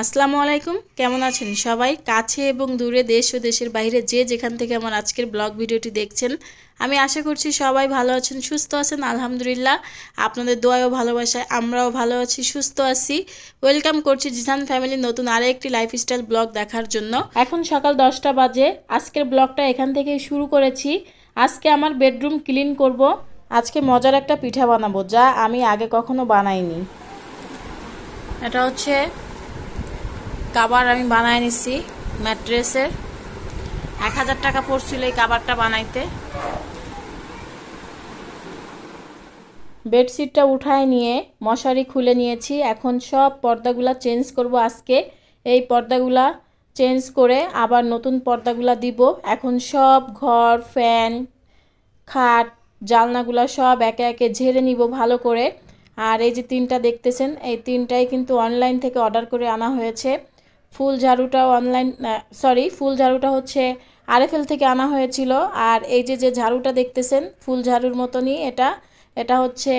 আসসালামু আলাইকুম কেমন আছেন সবাই কাছে এবং দূরে দেশ ও দেশের বাইরে যে যেখান থেকে আমার আজকের ব্লগ ভিডিওটি দেখছেন আমি আশা করছি সবাই ভালো আছেন সুস্থ আছেন আলহামদুলিল্লাহ আপনাদের দোয়াও ভালোবাসায় আমরাও ভালো আছি সুস্থ আছি ওয়েলকাম করছি জিসান ফ্যামিলি নতুন আরও একটি লাইফস্টাইল ব্লগ দেখার জন্য এখন সকাল দশটা বাজে আজকের ব্লগটা এখান থেকে শুরু করেছি আজকে আমার বেডরুম ক্লিন করব আজকে মজার একটা পিঠা বানাবো যা আমি আগে কখনো বানাইনি এটা হচ্ছে কাবার আমি বানায় নিছি ম্যাট্রেসের এক হাজার টাকা পড়ছিল এই কাবারটা বানাইতে বেডশিটটা উঠায় নিয়ে মশারি খুলে নিয়েছি এখন সব পর্দাগুলা চেঞ্জ করব আজকে এই পর্দাগুলা চেঞ্জ করে আবার নতুন পর্দাগুলা দিব এখন সব ঘর ফ্যান খাট জালনাগুলা সব একে একে ঝেড়ে নিব ভালো করে আর এই যে তিনটা দেখতেছেন এই তিনটাই কিন্তু অনলাইন থেকে অর্ডার করে আনা হয়েছে ফুল ঝাড়ুটাও অনলাইন সরি ফুল ঝাড়ুটা হচ্ছে আরএফএল থেকে আনা হয়েছিল আর এই যে যে ঝাড়ুটা দেখতেছেন ফুল ঝাড়ুর মতনই এটা এটা হচ্ছে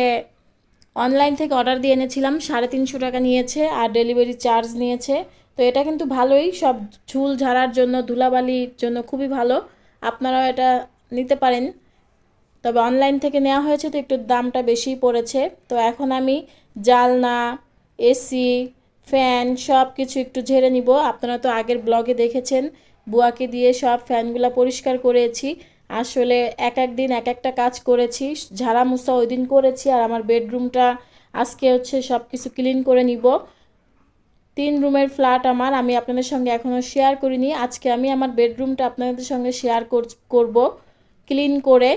অনলাইন থেকে অর্ডার দিয়ে এনেছিলাম সাড়ে তিনশো টাকা নিয়েছে আর ডেলিভারি চার্জ নিয়েছে তো এটা কিন্তু ভালোই সব ঝুল ঝাড়ার জন্য ধুলাবালির জন্য খুবই ভালো আপনারাও এটা নিতে পারেন তবে অনলাইন থেকে নেওয়া হয়েছে তো একটু দামটা বেশি পড়েছে তো এখন আমি জালনা এসি ফ্যান সব কিছু একটু ঝেড়ে নিব আপনারা তো আগের ব্লগে দেখেছেন বুয়াকে দিয়ে সব ফ্যানগুলো পরিষ্কার করেছি আসলে এক এক দিন এক একটা কাজ করেছি ঝাড়া মুসা ওই দিন করেছি আর আমার বেডরুমটা আজকে হচ্ছে সব কিছু ক্লিন করে নিব তিন রুমের ফ্ল্যাট আমার আমি আপনাদের সঙ্গে এখনও শেয়ার করিনি আজকে আমি আমার বেডরুমটা আপনাদের সঙ্গে শেয়ার করব ক্লিন করে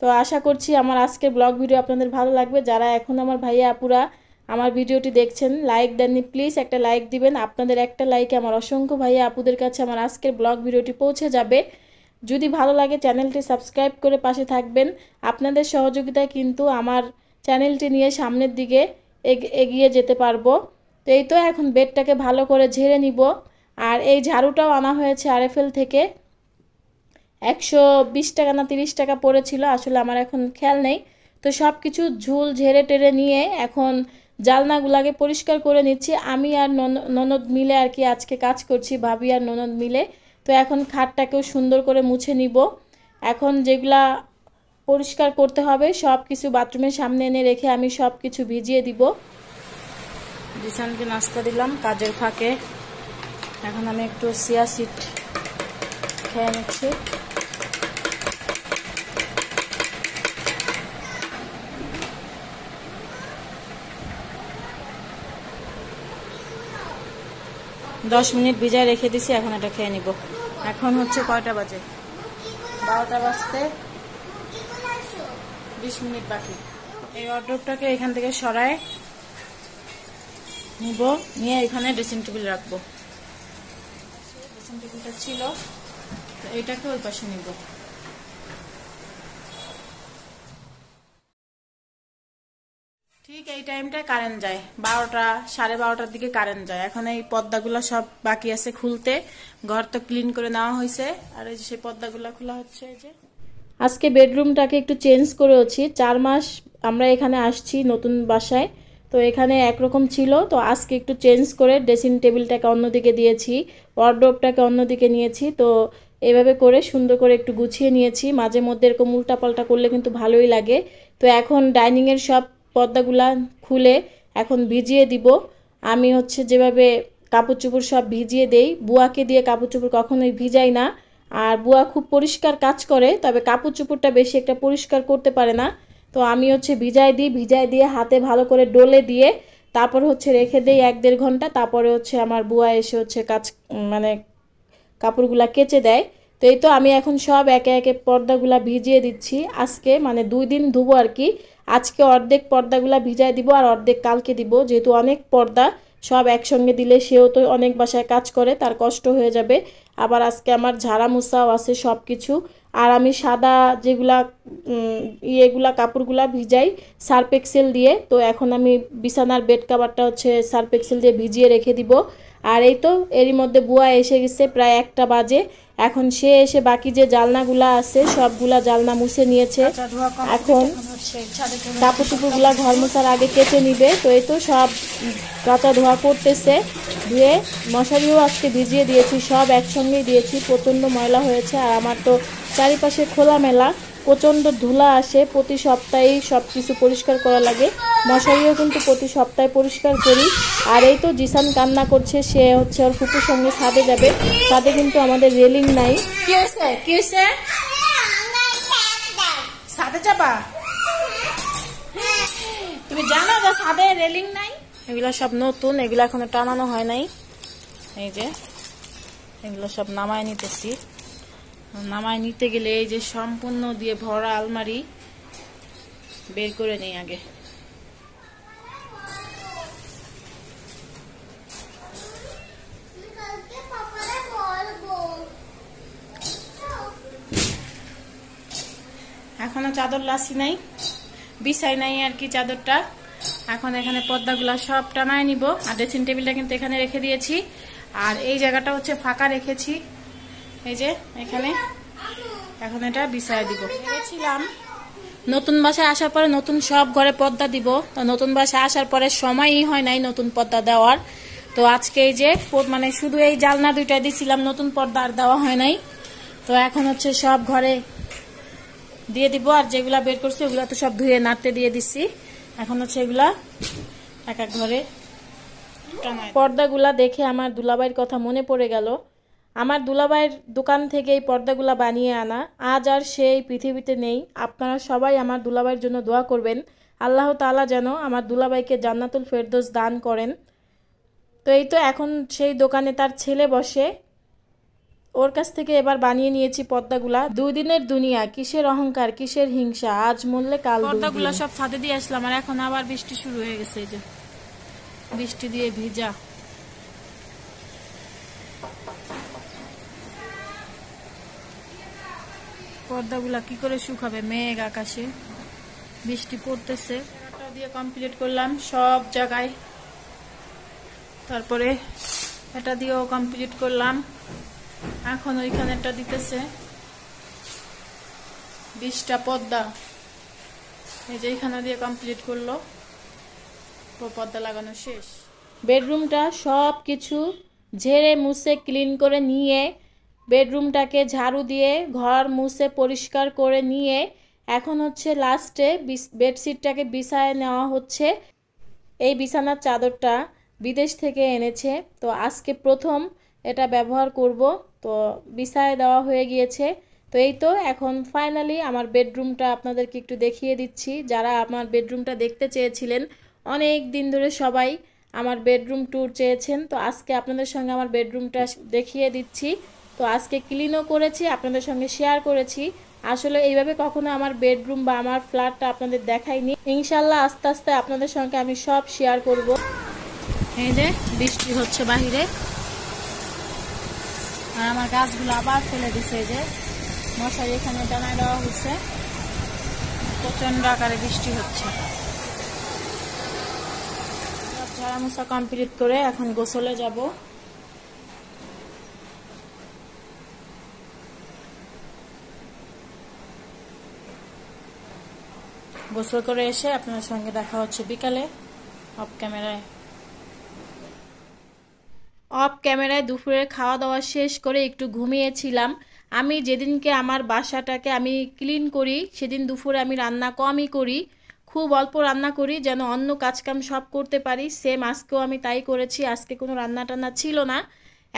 তো আশা করছি আমার আজকের ব্লগ ভিডিও আপনাদের ভালো লাগবে যারা এখন আমার ভাইয়া আপুরা আমার ভিডিওটি দেখছেন লাইক দেননি প্লিজ একটা লাইক দিবেন আপনাদের একটা লাইকে আমার অসংখ্য ভাইয়া আপুদের কাছে আমার আজকের ব্লগ ভিডিওটি পৌঁছে যাবে যদি ভালো লাগে চ্যানেলটি সাবস্ক্রাইব করে পাশে থাকবেন আপনাদের সহযোগিতায় কিন্তু আমার চ্যানেলটি নিয়ে সামনের দিকে এগিয়ে যেতে পারবো তো এই তো এখন বেডটাকে ভালো করে ঝেড়ে নিব আর এই ঝাড়ুটাও আনা হয়েছে আরএফএল থেকে একশো বিশ টাকা না তিরিশ টাকা পড়েছিল আসলে আমার এখন খেয়াল নেই তো সব কিছু ঝুল ঝেড়ে টেরে নিয়ে এখন জালনাগুলাকে পরিষ্কার করে নিচ্ছি আমি আর ননদ মিলে আর কি আজকে কাজ করছি ভাবি আর ননদ মিলে তো এখন খাটটাকেও সুন্দর করে মুছে নিব এখন যেগুলা পরিষ্কার করতে হবে সব কিছু বাথরুমের সামনে এনে রেখে আমি সব কিছু ভিজিয়ে দিব জিসানকে নাস্তা দিলাম কাজের ফাঁকে এখন আমি একটু সিয়া সিট খেয়ে নিচ্ছি দশ মিনিট ভিজায় রেখে দিছি এখন এটা খেয়ে নিব এখন হচ্ছে কয়টা বাজে বারোটা বাজতে বিশ মিনিট বাকি এই অর্ডারটাকে এখান থেকে সরায় নিব নিয়ে এখানে ড্রেসিং টেবিল রাখবো ড্রেসিং টেবিলটা ছিল তো এটাকে ওই পাশে নিব ঠিক এই টাইমটায় কারেন্ট যায় বারোটা সাড়ে বারোটার দিকে কারেন্ট যায় এখন এই পদ্মাগুলো সব বাকি আছে খুলতে ঘর তো ক্লিন করে নেওয়া হয়েছে আর এই যে সেই পদ্মাগুলো খোলা হচ্ছে যে আজকে বেডরুমটাকে একটু চেঞ্জ করেওছি চার মাস আমরা এখানে আসছি নতুন বাসায় তো এখানে একরকম ছিল তো আজকে একটু চেঞ্জ করে ড্রেসিং টেবিলটাকে অন্যদিকে দিয়েছি ওয়ার্ড্রোপটাকে অন্যদিকে নিয়েছি তো এভাবে করে সুন্দর করে একটু গুছিয়ে নিয়েছি মাঝে মধ্যে এরকম উল্টাপাল্টা করলে কিন্তু ভালোই লাগে তো এখন ডাইনিংয়ের সব পর্দাগুলা খুলে এখন ভিজিয়ে দিব আমি হচ্ছে যেভাবে কাপড় চুপড় সব ভিজিয়ে দেই বুয়াকে দিয়ে কাপড় চুপড় কখনোই ভিজাই না আর বুয়া খুব পরিষ্কার কাজ করে তবে কাপড় চোপড়টা বেশি একটা পরিষ্কার করতে পারে না তো আমি হচ্ছে ভিজাই দিই ভিজাই দিয়ে হাতে ভালো করে ডলে দিয়ে তারপর হচ্ছে রেখে দেই এক দেড় ঘন্টা তারপরে হচ্ছে আমার বুয়া এসে হচ্ছে কাজ মানে কাপড়গুলা কেচে দেয় তো এই তো আমি এখন সব একে একে পর্দাগুলা ভিজিয়ে দিচ্ছি আজকে মানে দুই দিন ধুবো আর কি আজকে অর্ধেক পর্দাগুলো ভিজায় দিব আর অর্ধেক কালকে দিব যেহেতু অনেক পর্দা সব একসঙ্গে দিলে সেও তো অনেক বাসায় কাজ করে তার কষ্ট হয়ে যাবে আবার আজকে আমার ঝাড়া মুসাও আছে সব কিছু আর আমি সাদা যেগুলা ইয়েগুলা কাপড়গুলা ভিজাই সার্পেক্সেল দিয়ে তো এখন আমি বিছানার বেড কাভারটা হচ্ছে সার্পেক্সেল দিয়ে ভিজিয়ে রেখে দিব আর এই তো এরই মধ্যে বুয়া এসে গেছে প্রায় একটা বাজে এখন সে এসে বাকি যে জালনাগুলা আছে সবগুলা জালনা মুছে নিয়েছে আচ্ছা, এখন কাপড় টুপুরগুলা ঘর মোছার আগে কেটে নিবে তো এই তো সব কাঁচা ধোয়া করতেছে ধুয়ে মশারিও আজকে ভিজিয়ে দিয়েছি সব একসঙ্গেই দিয়েছি প্রচণ্ড ময়লা হয়েছে আর আমার তো চারিপাশে খোলা মেলা প্রচণ্ড ধুলা আসে প্রতি সপ্তাহেই সব কিছু পরিষ্কার করা লাগে মশারিও কিন্তু প্রতি সপ্তাহে পরিষ্কার করি আর এই তো জিসান কান্না করছে সে হচ্ছে ওর ফুপুর সঙ্গে ছাদে যাবে তাতে কিন্তু আমাদের রেলিং নাই যাবা তুমি জানো যে ছাদে রেলিং নাই এগুলো সব নতুন এগুলো এখনো টানানো হয় নাই এই যে এগুলো সব নামায় নিতেছি নামায় নিতে গেলে এই যে সম্পূর্ণ দিয়ে ভরা আলমারি বের করে নেই আগে এখনো চাদর লাসি নাই বিছাই নাই আর কি চাদরটা এখন এখানে পর্দাগুলা সব টানায় নিব আর ড্রেসিং টেবিলটা কিন্তু এখানে রেখে দিয়েছি আর এই জায়গাটা হচ্ছে ফাঁকা রেখেছি এই যে এখানে এখন এটা বিছায় দিব ভেবেছিলাম নতুন বাসায় আসার পরে নতুন সব ঘরে পর্দা দিব তো নতুন বাসায় আসার পরে সময়ই হয় নাই নতুন পর্দা দেওয়ার তো আজকে এই যে মানে শুধু এই জালনা দুইটা দিয়েছিলাম নতুন পর্দা আর দেওয়া হয় নাই তো এখন হচ্ছে সব ঘরে দিয়ে দিব আর যেগুলা বের করছি ওগুলা তো সব ধুয়ে নাড়তে দিয়ে দিচ্ছি এখন হচ্ছে এগুলা এক এক ঘরে পর্দাগুলা দেখে আমার দুলাবাইয়ের কথা মনে পড়ে গেল আমার দুলাভাইয়ের দোকান থেকে এই পর্দাগুলো বানিয়ে আনা আজ আর সে এই পৃথিবীতে নেই আপনারা সবাই আমার দুলাভাইয়ের জন্য দোয়া করবেন আল্লাহ তালা যেন আমার দুলাভাইকে জান্নাতুল ফেরদোস দান করেন তো এই তো এখন সেই দোকানে তার ছেলে বসে ওর কাছ থেকে এবার বানিয়ে নিয়েছি পদ্মাগুলা দুই দিনের দুনিয়া কিসের অহংকার কিসের হিংসা আজ মূল্যে কাল পদ্মাগুলা সব ছাদে দিয়ে আসলাম আর এখন আবার বৃষ্টি শুরু হয়ে গেছে এই যে বৃষ্টি দিয়ে ভিজা পর্দাগুলা কি করে শুকাবে মেঘ আকাশে বৃষ্টি পড়তেছে দিয়ে কমপ্লিট করলাম সব জায়গায় তারপরে এটা দিয়েও কমপ্লিট করলাম এখন ওইখানেটা দিতেছে বিশটা পদ্মা এই যে এইখানে দিয়ে কমপ্লিট করলো তো পদ্মা লাগানো শেষ বেডরুমটা সব কিছু ঝেড়ে মুছে ক্লিন করে নিয়ে বেডরুমটাকে ঝাড়ু দিয়ে ঘর মুছে পরিষ্কার করে নিয়ে এখন হচ্ছে লাস্টে বেডশিটটাকে বিছায় নেওয়া হচ্ছে এই বিছানার চাদরটা বিদেশ থেকে এনেছে তো আজকে প্রথম এটা ব্যবহার করব তো বিছায় দেওয়া হয়ে গিয়েছে তো এই তো এখন ফাইনালি আমার বেডরুমটা আপনাদেরকে একটু দেখিয়ে দিচ্ছি যারা আমার বেডরুমটা দেখতে চেয়েছিলেন অনেক দিন ধরে সবাই আমার বেডরুম ট্যুর চেয়েছেন তো আজকে আপনাদের সঙ্গে আমার বেডরুমটা দেখিয়ে দিচ্ছি তো আজকে ক্লিনও করেছি আপনাদের সঙ্গে শেয়ার করেছি আসলে এইভাবে কখনো আমার বেডরুম বা আমার ফ্ল্যাটটা আপনাদের দেখাইনি ইনশাল্লাহ আস্তে আস্তে আপনাদের সঙ্গে আমি সব শেয়ার করব এই যে বৃষ্টি হচ্ছে বাহিরে আর আমার গাছগুলো আবার ফেলে দিছে এই যে মশারি এখানে টানায় দেওয়া হচ্ছে প্রচণ্ড আকারে বৃষ্টি হচ্ছে ঝাড়া কমপ্লিট করে এখন গোসলে যাবো গোসল করে এসে আপনার সঙ্গে দেখা হচ্ছে বিকালে অফ ক্যামেরায় অফ ক্যামেরায় দুপুরের খাওয়া দাওয়া শেষ করে একটু ঘুমিয়েছিলাম আমি যেদিনকে আমার বাসাটাকে আমি ক্লিন করি সেদিন দুপুরে আমি রান্না কমই করি খুব অল্প রান্না করি যেন অন্য কাজকাম সব করতে পারি সেম আজকেও আমি তাই করেছি আজকে কোনো রান্না টান্না ছিল না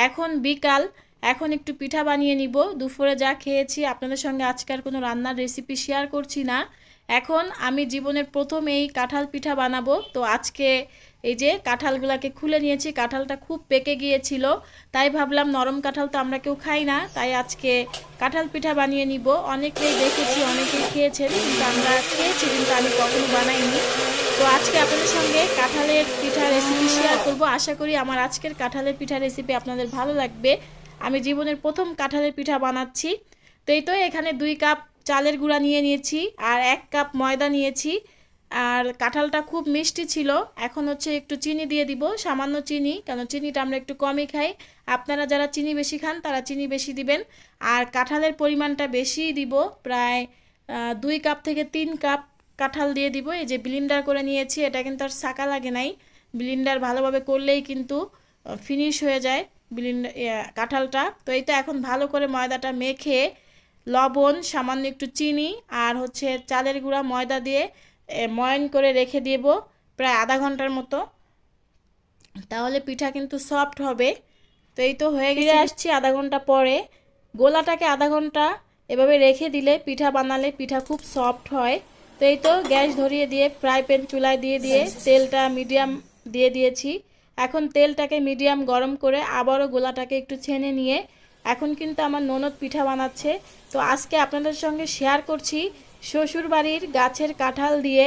এখন বিকাল এখন একটু পিঠা বানিয়ে নিব দুপুরে যা খেয়েছি আপনাদের সঙ্গে আজকের কোনো রান্নার রেসিপি শেয়ার করছি না এখন আমি জীবনের প্রথম এই কাঁঠাল পিঠা বানাবো তো আজকে এই যে কাঁঠালগুলাকে খুলে নিয়েছি কাঁঠালটা খুব পেকে গিয়েছিল তাই ভাবলাম নরম কাঁঠাল তো আমরা কেউ খাই না তাই আজকে কাঁঠাল পিঠা বানিয়ে নিব অনেকেই দেখেছি অনেকেই খেয়েছেন কিন্তু আমরা খেয়েছি কিন্তু আমি কখনো বানাইনি তো আজকে আপনাদের সঙ্গে কাঁঠালের পিঠা রেসিপি শেয়ার করব আশা করি আমার আজকের কাঁঠালের পিঠা রেসিপি আপনাদের ভালো লাগবে আমি জীবনের প্রথম কাঁঠালের পিঠা বানাচ্ছি তো এই তো এখানে দুই কাপ চালের গুঁড়া নিয়ে নিয়েছি আর এক কাপ ময়দা নিয়েছি আর কাঁঠালটা খুব মিষ্টি ছিল এখন হচ্ছে একটু চিনি দিয়ে দিব সামান্য চিনি কেন চিনিটা আমরা একটু কমই খাই আপনারা যারা চিনি বেশি খান তারা চিনি বেশি দিবেন আর কাঁঠালের পরিমাণটা বেশিই দিব প্রায় দুই কাপ থেকে তিন কাপ কাঁঠাল দিয়ে দিব এই যে ব্লিন্ডার করে নিয়েছি এটা কিন্তু আর সাকা লাগে নাই ব্লিন্ডার ভালোভাবে করলেই কিন্তু ফিনিশ হয়ে যায় ব্লিন্ডার কাঁঠালটা তো এইটা এখন ভালো করে ময়দাটা মেখে লবণ সামান্য একটু চিনি আর হচ্ছে চালের গুঁড়া ময়দা দিয়ে ময়ন করে রেখে দেব প্রায় আধা ঘন্টার মতো তাহলে পিঠা কিন্তু সফট হবে তো এই তো হয়ে গিয়ে আসছি আধা ঘন্টা পরে গোলাটাকে আধা ঘন্টা এভাবে রেখে দিলে পিঠা বানালে পিঠা খুব সফট হয় তো এই তো গ্যাস ধরিয়ে দিয়ে ফ্রাই প্যান চুলায় দিয়ে দিয়ে আচ্ছা, আচ্ছা। তেলটা মিডিয়াম দিয়ে দিয়েছি এখন তেলটাকে মিডিয়াম গরম করে আবারও গোলাটাকে একটু ছেনে নিয়ে এখন কিন্তু আমার ননদ পিঠা বানাচ্ছে তো আজকে আপনাদের সঙ্গে শেয়ার করছি শ্বশুর বাড়ির গাছের কাঁঠাল দিয়ে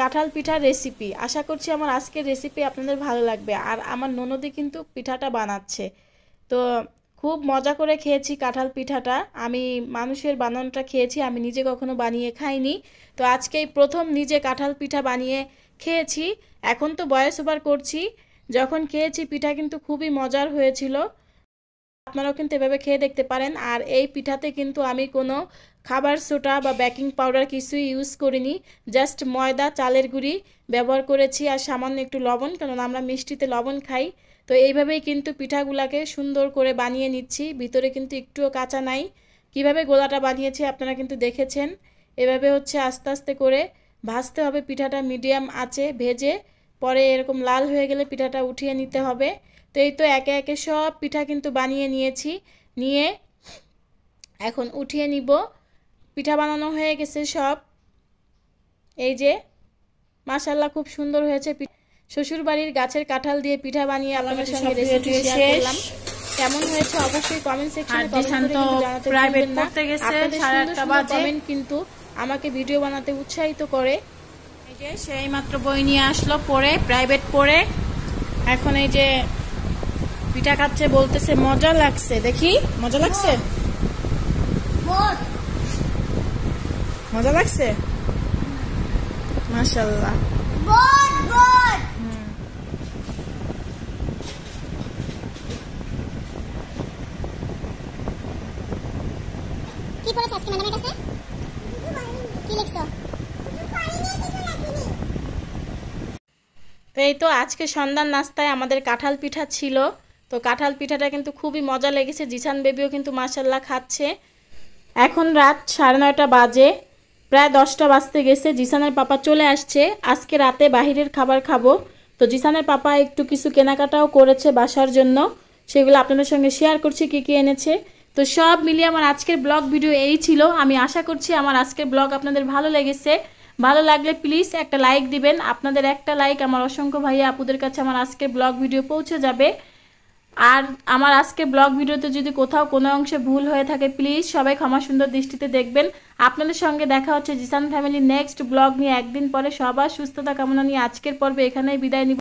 কাঁঠাল পিঠার রেসিপি আশা করছি আমার আজকের রেসিপি আপনাদের ভালো লাগবে আর আমার ননদে কিন্তু পিঠাটা বানাচ্ছে তো খুব মজা করে খেয়েছি কাঁঠাল পিঠাটা আমি মানুষের বানানোটা খেয়েছি আমি নিজে কখনো বানিয়ে খাইনি তো আজকেই প্রথম নিজে কাঁঠাল পিঠা বানিয়ে খেয়েছি এখন তো বয়স ওভার করছি যখন খেয়েছি পিঠা কিন্তু খুবই মজার হয়েছিল আপনারাও কিন্তু এভাবে খেয়ে দেখতে পারেন আর এই পিঠাতে কিন্তু আমি কোনো খাবার সোটা বা বেকিং পাউডার কিছুই ইউজ করিনি জাস্ট ময়দা চালের গুঁড়ি ব্যবহার করেছি আর সামান্য একটু লবণ কারণ আমরা মিষ্টিতে লবণ খাই তো এইভাবেই কিন্তু পিঠাগুলাকে সুন্দর করে বানিয়ে নিচ্ছি ভিতরে কিন্তু একটুও কাঁচা নাই কিভাবে গোলাটা বানিয়েছি আপনারা কিন্তু দেখেছেন এভাবে হচ্ছে আস্তে আস্তে করে ভাজতে হবে পিঠাটা মিডিয়াম আছে ভেজে পরে এরকম লাল হয়ে গেলে পিঠাটা উঠিয়ে নিতে হবে তো এই তো একে একে সব পিঠা কিন্তু বানিয়ে নিয়েছি নিয়ে এখন উঠিয়ে নিব পিঠা বানানো হয়ে গেছে সব এই যে মাসাল্লাহ খুব সুন্দর হয়েছে শ্বশুর বাড়ির গাছের কাঁঠাল দিয়ে পিঠা বানিয়ে আপনাদের সঙ্গে রেসিপি শেয়ার করলাম কেমন হয়েছে অবশ্যই কমেন্ট সেকশনে কমেন্ট করে জানাতে ভুলবেন না আপনাদের সুন্দর কমেন্ট কিন্তু আমাকে ভিডিও বানাতে উৎসাহিত করে এই যে সেই মাত্র বই নিয়ে আসলো পড়ে প্রাইভেট পড়ে এখন এই যে পিঠা খাচ্ছে বলতেছে মজা লাগছে দেখি মজা লাগছে মজা লাগছে মাসাল্লাহ তো এই তো আজকে সন্ধ্যার নাস্তায় আমাদের কাঁঠাল পিঠা ছিল তো কাঁঠাল পিঠাটা কিন্তু খুবই মজা লেগেছে জিসান বেবিও কিন্তু মাসাল্লাহ খাচ্ছে এখন রাত সাড়ে নয়টা বাজে প্রায় দশটা বাজতে গেছে জিসানের পাপা চলে আসছে আজকে রাতে বাহিরের খাবার খাবো তো জিসানের পাপা একটু কিছু কেনাকাটাও করেছে বাসার জন্য সেগুলো আপনাদের সঙ্গে শেয়ার করছি কী কী এনেছে তো সব মিলিয়ে আমার আজকের ব্লগ ভিডিও এই ছিল আমি আশা করছি আমার আজকের ব্লগ আপনাদের ভালো লেগেছে ভালো লাগলে প্লিজ একটা লাইক দিবেন আপনাদের একটা লাইক আমার অসংখ্য ভাইয়া আপুদের কাছে আমার আজকের ব্লগ ভিডিও পৌঁছে যাবে আর আমার আজকে ব্লগ ভিডিওতে যদি কোথাও কোনো অংশে ভুল হয়ে থাকে প্লিজ সবাই ক্ষমা সুন্দর দৃষ্টিতে দেখবেন আপনাদের সঙ্গে দেখা হচ্ছে জিসান ফ্যামিলি নেক্সট ব্লগ নিয়ে একদিন পরে সবার সুস্থতা কামনা নিয়ে আজকের পর্বে এখানেই বিদায় নিব